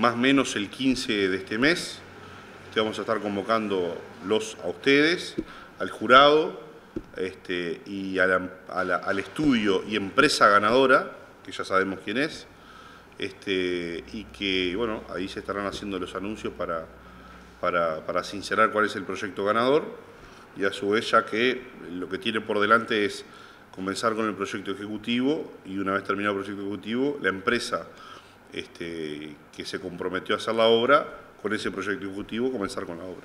más o menos el 15 de este mes. Te vamos a estar convocando los a ustedes, al jurado este, y al estudio y empresa ganadora, que ya sabemos quién es, este, y que bueno, ahí se estarán haciendo los anuncios para, para, para sincerar cuál es el proyecto ganador y a su vez ya que lo que tiene por delante es comenzar con el proyecto ejecutivo y una vez terminado el proyecto ejecutivo, la empresa este, que se comprometió a hacer la obra, con ese proyecto ejecutivo comenzar con la obra.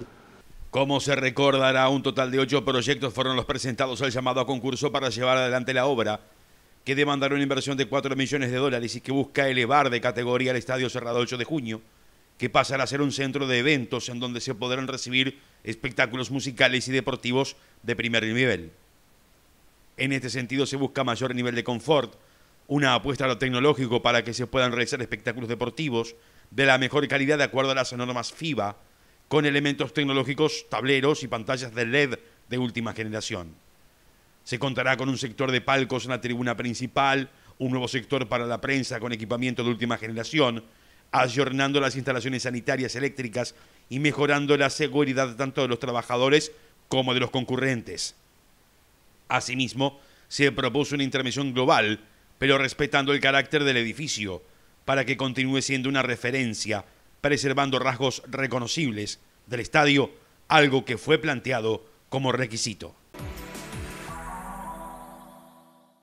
Como se recordará, un total de ocho proyectos fueron los presentados al llamado a concurso para llevar adelante la obra, que demandará una inversión de cuatro millones de dólares y que busca elevar de categoría el Estadio Cerrado 8 de junio, que pasará a ser un centro de eventos en donde se podrán recibir espectáculos musicales y deportivos de primer nivel. En este sentido se busca mayor nivel de confort, una apuesta a lo tecnológico para que se puedan realizar espectáculos deportivos de la mejor calidad de acuerdo a las normas FIBA, con elementos tecnológicos, tableros y pantallas de LED de última generación. Se contará con un sector de palcos en la tribuna principal, un nuevo sector para la prensa con equipamiento de última generación, ayornando las instalaciones sanitarias eléctricas y mejorando la seguridad tanto de los trabajadores como de los concurrentes. Asimismo, se propuso una intervención global pero respetando el carácter del edificio, para que continúe siendo una referencia, preservando rasgos reconocibles del estadio, algo que fue planteado como requisito.